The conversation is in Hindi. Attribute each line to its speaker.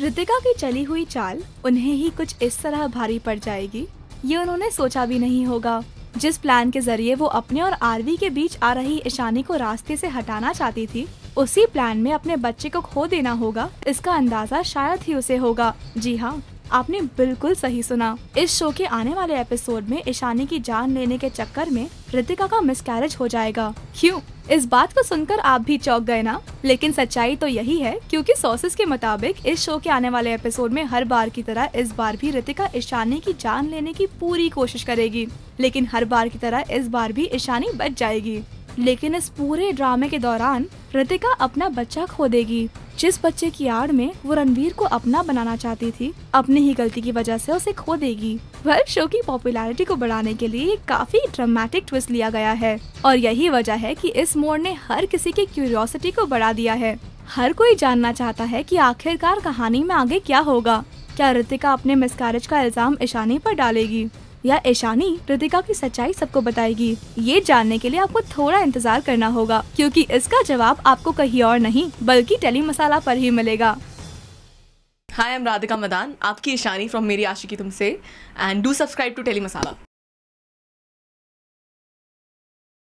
Speaker 1: रितिका की चली हुई चाल उन्हें ही कुछ इस तरह भारी पड़ जाएगी ये उन्होंने सोचा भी नहीं होगा जिस प्लान के जरिए वो अपने और आरवी के बीच आ रही ईशानी को रास्ते से हटाना चाहती थी उसी प्लान में अपने बच्चे को खो देना होगा इसका अंदाजा शायद ही उसे होगा जी हाँ आपने बिल्कुल सही सुना इस शो के आने वाले एपिसोड में ईशानी की जान लेने के चक्कर में रितिका का मिसकैरेज हो जाएगा क्यों इस बात को सुनकर आप भी चौक गए ना लेकिन सच्चाई तो यही है क्योंकि सोर्सेज के मुताबिक इस शो के आने वाले एपिसोड में हर बार की तरह इस बार भी रितिका ईशानी की जान लेने की पूरी कोशिश करेगी लेकिन हर बार की तरह इस बार भी ईशानी बच जाएगी लेकिन इस पूरे ड्रामे के दौरान रितिका अपना बच्चा खो देगी जिस बच्चे की आड़ में वो रणवीर को अपना बनाना चाहती थी अपनी ही गलती की वजह से उसे खो देगी वह शो की पॉपुलैरिटी को बढ़ाने के लिए काफी ड्रामेटिक ट्विस्ट लिया गया है और यही वजह है कि इस मोड़ ने हर किसी की क्यूरियोसिटी को बढ़ा दिया है हर कोई जानना चाहता है कि आखिरकार कहानी में आगे क्या होगा क्या ऋतिका अपने मिसकैरेज का इल्जाम ईशानी पर डालेगी या ऐशानी रितिका की सच्चाई सबको बताएगी ये जानने के लिए आपको थोड़ा इंतजार करना होगा क्योंकि इसका जवाब आपको कहीं और नहीं बल्कि टेली मसाला पर ही मिलेगा
Speaker 2: हाय एम राधिका मदान आपकी Ishani from Meri Aashiqui Tumse and do subscribe to tele masala